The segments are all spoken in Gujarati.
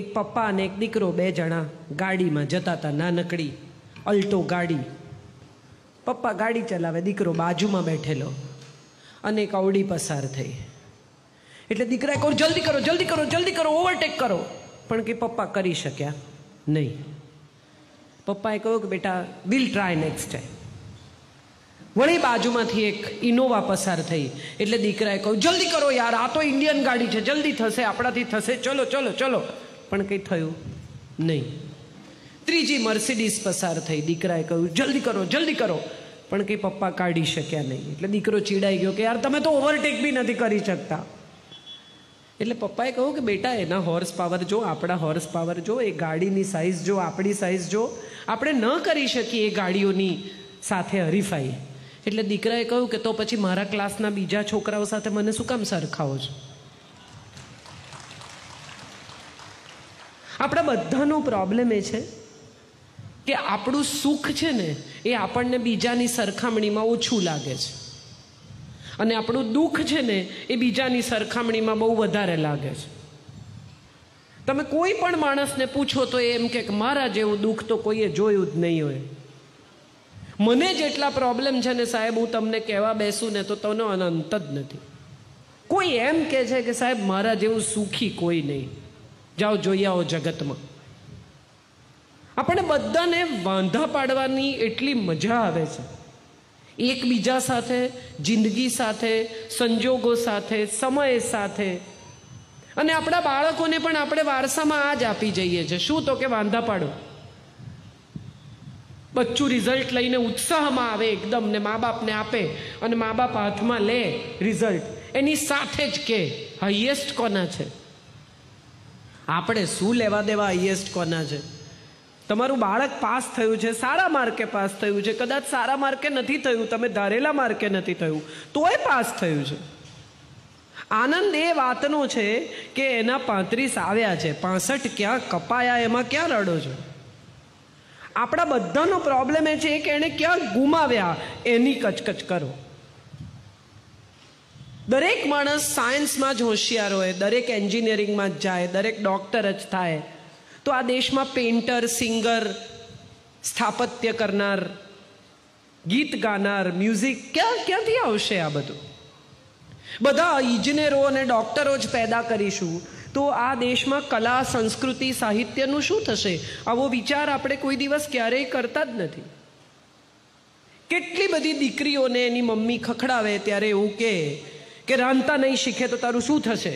એક પપ્પા અને એક દીકરો બે જણા ગાડીમાં જતા હતા નાનકડી અલ્ટો ગાડી પપ્પા ગાડી ચલાવે દીકરો બાજુમાં બેઠેલો અને એક અવડી પસાર થઈ એટલે દીકરાએ કહું જલ્દી કરો જલ્દી કરો જલ્દી કરો ઓવરટેક કરો પણ કે પપ્પા કરી શક્યા નહીં પપ્પાએ કહ્યું કે બેટા વિલ ટ્રાય નેક્સ્ટ ટાઈમ વળી બાજુમાંથી એક ઇનોવા પસાર થઈ એટલે દીકરાએ કહ્યું જલ્દી કરો યાર આ તો ઇન્ડિયન ગાડી છે જલ્દી થશે આપણાથી થશે ચલો ચલો ચલો પણ કંઈ થયું નહીં ત્રીજી મર્સિડીઝ પસાર થઈ દીકરાએ કહ્યું જલ્દી કરો જલ્દી કરો પણ કંઈ પપ્પા કાઢી શક્યા નહીં એટલે દીકરો ચીડાઈ ગયો કે યાર તમે તો ઓવરટેક બી નથી કરી શકતા એટલે પપ્પાએ કહ્યું કે બેટા એના હોર્સ પાવર જો આપણા હોર્સ પાવર જો એ ગાડીની સાઇઝ જો આપણી સાઇઝ જો આપણે ન કરી શકીએ એ ગાડીઓની સાથે હરીફાઈ એટલે દીકરાએ કહ્યું કે તો પછી મારા ક્લાસના બીજા છોકરાઓ સાથે મને શું કામ સરખાવો છો આપણા બધાનો પ્રોબ્લેમ એ છે કે આપણું સુખ છે ને એ આપણને બીજાની સરખામણીમાં ઓછું લાગે છે અને આપણું દુઃખ છે ને એ બીજાની સરખામણીમાં બહુ વધારે લાગે છે તમે કોઈ પણ માણસને પૂછો તો એમ કે મારા જેવું દુઃખ તો કોઈએ જોયું જ નહીં હોય મને જેટલા પ્રોબ્લેમ છે ને સાહેબ હું તમને કહેવા બેસું ને તો તનો અનંત જ નથી કોઈ એમ કહે છે કે સાહેબ મારા જેવું સુખી કોઈ નહીં જાઓ જોઈ આવો જગતમાં આપણે બધાને વાંધા પાડવાની એટલી મજા આવે છે એકબીજા સાથે જિંદગી સાથે સંજોગો સાથે સમય સાથે અને આપણા બાળકોને પણ આપણે વારસામાં આ જ આપી જઈએ છીએ શું તો કે વાંધા પાડો બચ્ચું રિઝલ્ટ લઈને ઉત્સાહમાં આવે એકદમ ને મા બાપને આપે અને મા બાપ હાથમાં લે રિઝલ્ટ એની સાથે જ કે હાઈએસ્ટ કોના છે આપણે શું લેવા દેવા હાઈએસ્ટ કોના છે તમારું બાળક પાસ થયું છે સારા માર્કે પાસ થયું છે કદાચ સારા માર્કે નથી થયું તમે ધારેલા માર્કે નથી થયું તોય પાસ થયું છે આનંદ એ વાતનો છે કે એના પાંત્રીસ આવ્યા છે પાસઠ ક્યાં કપાયા એમાં ક્યાં રડો છે આપણા બધાનો પ્રોબ્લેમ એ છે કે એણે ક્યાં ગુમાવ્યા એની કચકચ કરો દરેક માણસ સાયન્સમાં જ હોશિયાર હોય દરેક એન્જિનિયરિંગમાં જ જાય દરેક ડૉક્ટર જ થાય તો આ દેશમાં પેન્ટર સિંગર સ્થાપત્ય કરનાર ગીત ગાનાર મ્યુઝિક ક્યાં ક્યાંથી આવશે આ બધું બધા ઇજનેરો અને ડૉક્ટરો જ પેદા કરીશું તો આ દેશમાં કલા સંસ્કૃતિ સાહિત્યનું શું થશે આવો વિચાર આપણે કોઈ દિવસ ક્યારેય કરતા જ નથી કેટલી બધી દીકરીઓને એની મમ્મી ખખડાવે ત્યારે એવું કે કે રાંધતા નહીં શીખે તો તારું શું થશે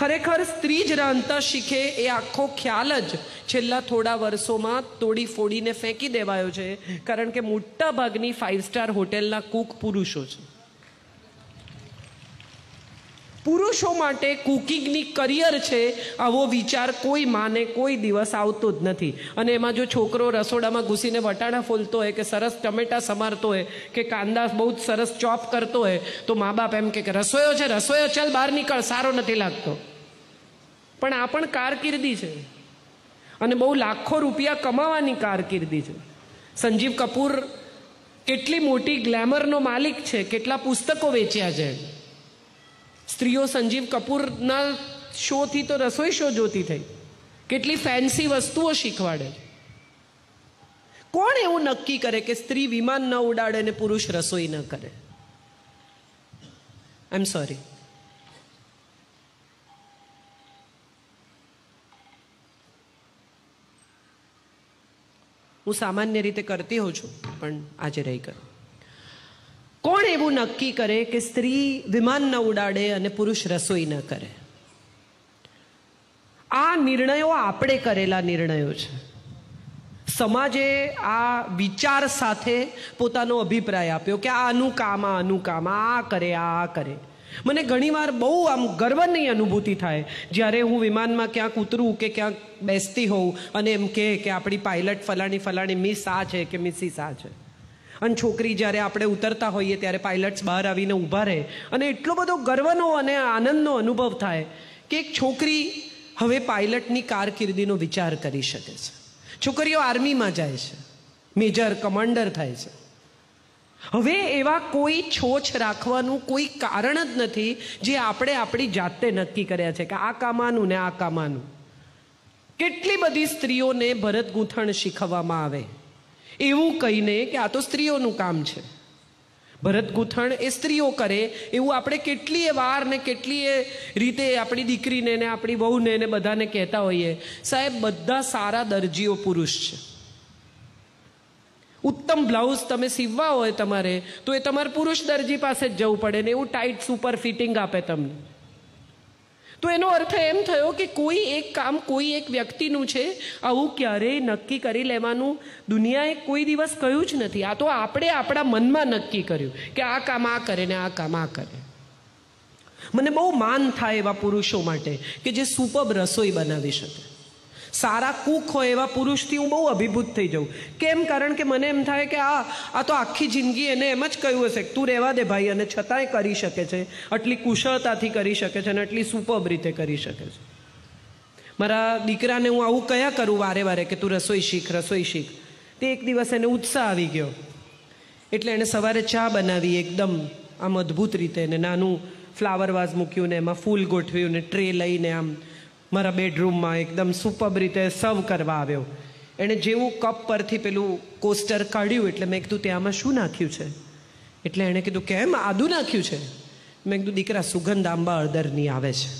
ખરેખર સ્ત્રી જ રાંધતા શીખે એ આખો ખ્યાલ જ છેલ્લા થોડા વર્ષોમાં તોડી ફોડીને ફેંકી દેવાયો છે કારણ કે મોટા ભાગની ફાઇવ સ્ટાર હોટેલના કુક પુરુષો છે પુરુષો માટે કુકિંગની કરિયર છે આવો વિચાર કોઈ માને કોઈ દિવસ આવતો જ નથી અને એમાં જો છોકરો રસોડામાં ઘૂસીને વટાણા ફોલતો હોય કે સરસ ટમેટા સમારતો હોય કે કાંદા બહુ જ સરસ ચોપ કરતો હોય તો મા બાપ એમ કે રસોયો છે રસોયો ચાલ બહાર નીકળ સારો નથી લાગતો પણ આ પણ કારકિર્દી છે અને બહુ લાખો રૂપિયા કમાવાની કારકિર્દી છે સંજીવ કપૂર કેટલી મોટી ગ્લેમરનો માલિક છે કેટલા પુસ્તકો વેચ્યા છે સ્ત્રીઓ સંજીવ કપૂરના શોથી તો રસોઈ શો જોતી થઈ કેટલી ફેન્સી વસ્તુઓ શીખવાડે કોણ એવું નક્કી કરે કે સ્ત્રી વિમાન ન ઉડાડે ને પુરુષ રસોઈ ન કરે આઈ એમ સોરી હું સામાન્ય રીતે કરતી હોઉં છું પણ આજે રહી કરું કોણ એવું નક્કી કરે કે સ્ત્રી વિમાન ન ઉડાડે અને પુરુષ રસોઈ ન કરે આ નિર્ણયો આપણે કરેલા નિર્ણયો છે સમાજે આ વિચાર સાથે પોતાનો અભિપ્રાય આપ્યો કે આનું કામ આનું કામ આ કરે આ કરે મને ઘણીવાર બહુ આમ ગર્વની અનુભૂતિ થાય જ્યારે હું વિમાનમાં ક્યાંક ઉતરું કે ક્યાંક બેસતી હોઉં અને એમ કહે કે આપણી પાયલટ ફલાણી ફલાણી મિસ આ છે કે મિસિસ આ છે અને છોકરી જ્યારે આપણે ઉતરતા હોઈએ ત્યારે પાયલટ્સ બહાર આવીને ઊભા રહે અને એટલો બધો ગર્વનો અને આનંદનો અનુભવ થાય કે એક છોકરી હવે પાયલટની કારકિર્દીનો વિચાર કરી શકે છે છોકરીઓ આર્મીમાં જાય છે મેજર કમાન્ડર થાય છે હવે એવા કોઈ છોછ રાખવાનું કોઈ કારણ જ નથી જે આપણે આપણી જાતે નક્કી કર્યા છે કે આ કામાનું ને આ કામાનું કેટલી બધી સ્ત્રીઓને ભરત ગૂંથણ શીખવવામાં આવે એવું કહીને કે આ તો સ્ત્રીઓનું કામ છે ભરત ગૂંથણ એ સ્ત્રીઓ કરે એવું આપણે કેટલીય વાર ને કેટલીય રીતે આપણી દીકરીને ને આપણી વહુને ને બધાને કહેતા હોઈએ સાહેબ બધા સારા દરજીઓ પુરુષ છે ઉત્તમ બ્લાઉઝ તમે સીવવા હોય તમારે તો એ તમારે પુરુષ દરજી પાસે જ જવું પડે ને એવું ટાઈટ સુપર ફિટિંગ આપે તમને તો એનો અર્થ એમ થયો કે કોઈ એક કામ કોઈ એક વ્યક્તિનું છે આવું ક્યારેય નક્કી કરી લેવાનું દુનિયાએ કોઈ દિવસ કહ્યું જ નથી આ તો આપણે આપણા મનમાં નક્કી કર્યું કે આ કામ આ કરે ને આ કામ આ કરે મને બહુ માન થાય એવા પુરુષો માટે કે જે સુપબ રસોઈ બનાવી શકે સારા કુક હોય એવા પુરુષથી હું બહુ અભિભૂત થઈ જાઉં કેમ કારણ કે મને એમ થાય કે આ આ તો આખી જિંદગી એને એમ જ કહ્યું હશે તું રહેવા દે ભાઈ અને છતાંય કરી શકે છે આટલી કુશળતાથી કરી શકે છે અને આટલી સુપર્બ રીતે કરી શકે છે મારા દીકરાને હું આવું કયા કરું વારે વારે કે તું રસોઈ શીખ રસોઈ શીખ તે એક દિવસ એને ઉત્સાહ આવી ગયો એટલે એણે સવારે ચા બનાવી એકદમ આમ અદ્ભુત રીતે એને નાનું ફ્લાવર વાઝ મૂક્યું ને એમાં ફૂલ ગોઠવ્યું ને ટ્રે લઈને આમ મારા બેડરૂમમાં એકદમ સુપબ રીતે સર્વ કરવા આવ્યો એણે જેવું કપ પરથી પેલું કોસ્ટર કાઢ્યું એટલે મેં કીધું ત્યાંમાં શું નાખ્યું છે એટલે એણે કીધું કેમ આદું નાખ્યું છે મેં કીધું દીકરા સુગંધ આંબા અડદરની આવે છે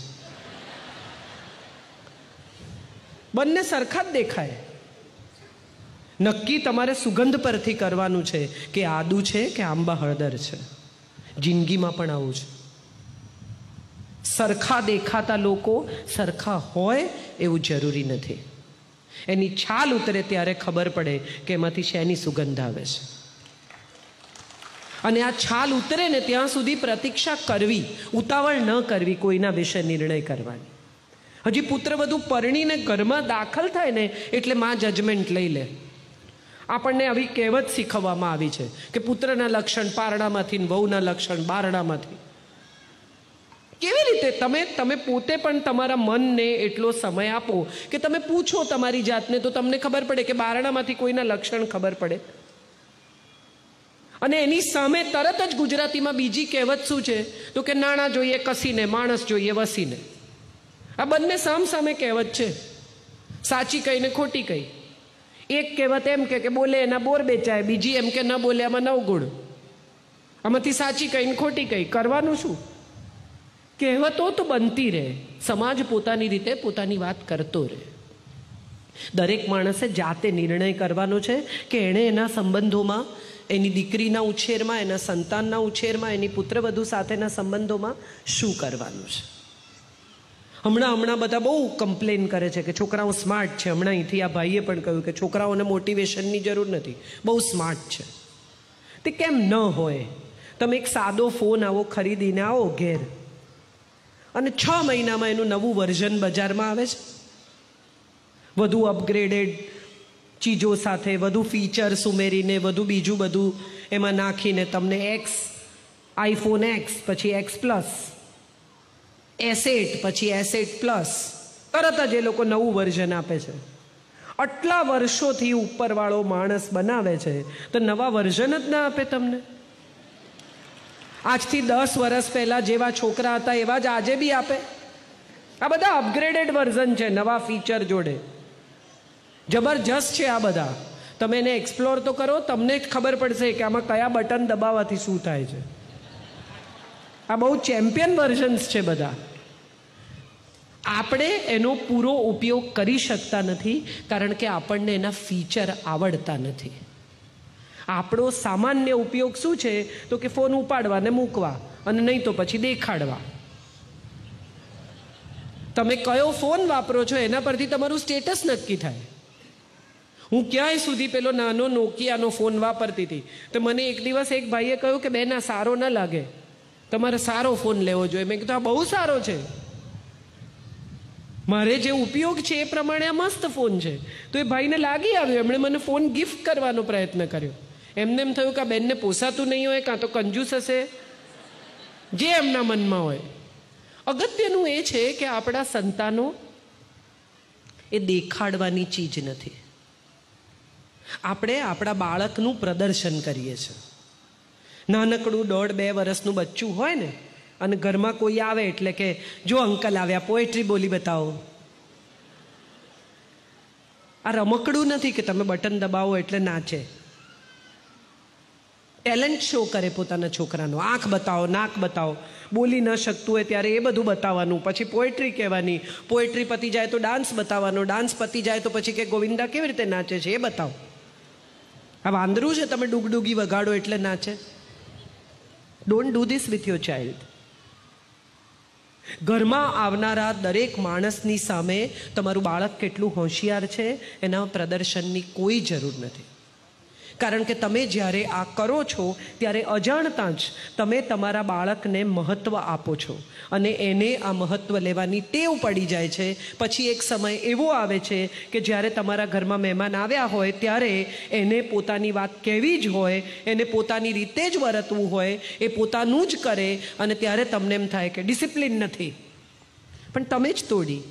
બંને સરખા જ દેખાય નક્કી તમારે સુગંધ પરથી કરવાનું છે કે આદુ છે કે આંબા હળદર છે જિંદગીમાં પણ આવું છે સરખા દેખાતા લોકો સરખા હોય એવું જરૂરી નથી એની છાલ ઉતરે ત્યારે ખબર પડે કે એમાંથી શેની સુગંધ આવે છે અને આ છાલ ઉતરે ને ત્યાં સુધી પ્રતીક્ષા કરવી ઉતાવળ ન કરવી કોઈના વિશે નિર્ણય કરવાની હજી પુત્ર બધું પરણીને ઘરમાં દાખલ થાય ને એટલે માં જજમેન્ટ લઈ લે આપણને આવી કહેવત શીખવવામાં આવી છે કે પુત્રના લક્ષણ પારણામાંથી વહુના લક્ષણ બારણામાંથી કેવી રીતે તમે તમે પોતે પણ તમારા મનને એટલો સમય આપો કે તમે પૂછો તમારી જાતને તો તમને ખબર પડે કે બારણામાંથી કોઈના લક્ષણ ખબર પડે અને એની સામે તરત જ ગુજરાતીમાં બીજી કહેવત શું છે તો કે નાણાં જોઈએ કસીને માણસ જોઈએ વસીને આ બંને સામ સામે કહેવત છે સાચી કઈ ને ખોટી કહી એક કહેવત એમ કે બોલે એના બોર બેચાય બીજી એમ કે ન બોલે આમાં નવ ગુણ આમાંથી સાચી કઈ ને ખોટી કહી કરવાનું શું કહેવતો તો બનતી રહે સમાજ પોતાની રીતે પોતાની વાત કરતો રહે દરેક માણસે જાતે નિર્ણય કરવાનો છે કે એણે એના સંબંધોમાં એની દીકરીના ઉછેરમાં એના સંતાનના ઉછેરમાં એની પુત્રવધુ સાથેના સંબંધોમાં શું કરવાનું છે હમણાં હમણાં બધા બહુ કમ્પ્લેન કરે છે કે છોકરાઓ સ્માર્ટ છે હમણાં અહીંથી આ ભાઈએ પણ કહ્યું કે છોકરાઓને મોટિવેશનની જરૂર નથી બહુ સ્માર્ટ છે તે કેમ ન હોય તમે એક સાદો ફોન આવો ખરીદીને આવો ઘેર અને છ મહિનામાં એનું નવું વર્ઝન બજારમાં આવે છે વધુ અપગ્રેડેડ ચીજો સાથે વધુ ફીચર્સ ઉમેરીને વધુ બીજું બધું એમાં નાખીને તમને એક્સ આઈફોન એક્સ પછી એક્સ પ્લસ એસેટ પછી એસેટ પ્લસ તરત જ એ લોકો નવું વર્ઝન આપે છે આટલા વર્ષોથી ઉપરવાળો માણસ બનાવે છે તો નવા વર્ઝન જ ના આપે તમને આજથી દસ વર્ષ પહેલાં જેવા છોકરા હતા એવા જ આજે બી આપે આ બધા અપગ્રેડેડ વર્ઝન છે નવા ફીચર જોડે જબરજસ્ત છે આ બધા તમે એને એક્સપ્લોર તો કરો તમને જ ખબર પડશે કે આમાં કયા બટન દબાવવાથી શું થાય છે આ બહુ ચેમ્પિયન વર્ઝન્સ છે બધા આપણે એનો પૂરો ઉપયોગ કરી શકતા નથી કારણ કે આપણને એના ફીચર આવડતા નથી આપણો સામાન્ય ઉપયોગ શું છે તો કે ફોન ઉપાડવા ને મૂકવા અને નહીં તો પછી દેખાડવા તમે કયો ફોન વાપરો છો એના પરથી તમારું સ્ટેટસ નક્કી થાય હું ક્યાંય સુધી પેલો નાનો નોકિયાનો ફોન વાપરતી હતી તો મને એક દિવસ એક ભાઈએ કહ્યું કે બેન આ સારો ન લાગે તમારે સારો ફોન લેવો જોઈએ મેં કીધું આ બહુ સારો છે મારે જે ઉપયોગ છે એ પ્રમાણે આ મસ્ત ફોન છે તો એ ભાઈને લાગી આવ્યો એમણે મને ફોન ગિફ્ટ કરવાનો પ્રયત્ન કર્યો એમને એમ થયું કે આ બેનને પોસાતું નહીં હોય કાં તો કંજૂસ હશે જે એમના મનમાં હોય અગત્યનું એ છે કે આપણા સંતાનો એ દેખાડવાની ચીજ નથી આપણે આપણા બાળકનું પ્રદર્શન કરીએ છીએ નાનકડું દોઢ બે વર્ષનું બચ્ચું હોય ને અને ઘરમાં કોઈ આવે એટલે કે જો અંકલ આવ્યા પોએટ્રી બોલી બતાવો આ રમકડું નથી કે તમે બટન દબાવો એટલે નાચે ટેલેન્ટ શો કરે પોતાના છોકરાનો આંખ બતાવો નાક બતાવો બોલી ન શકતું હોય ત્યારે એ બધું બતાવવાનું પછી પોએટ્રી કહેવાની પોએટ્રી પતી જાય તો ડાન્સ બતાવવાનો ડાન્સ પતી જાય તો પછી કે ગોવિંદા કેવી રીતે નાચે છે એ બતાવો આ વાંદરું છે તમે ડૂગડૂગી વગાડો એટલે નાચે don't do this with your child ઘરમાં આવનારા દરેક માણસની સામે તમારું બાળક કેટલું હોશિયાર છે એના પ્રદર્શનની કોઈ જરૂર નથી કારણ કે તમે જ્યારે આ કરો છો ત્યારે અજાણતા જ તમે તમારા બાળકને મહત્ત્વ આપો છો અને એને આ મહત્ત્વ લેવાની ટેવ પડી જાય છે પછી એક સમય એવો આવે છે કે જ્યારે તમારા ઘરમાં મહેમાન આવ્યા હોય ત્યારે એને પોતાની વાત કહેવી જ હોય એને પોતાની રીતે જ વર્તવું હોય એ પોતાનું જ કરે અને ત્યારે તમને એમ થાય કે ડિસિપ્લિન નથી પણ તમે જ તોડી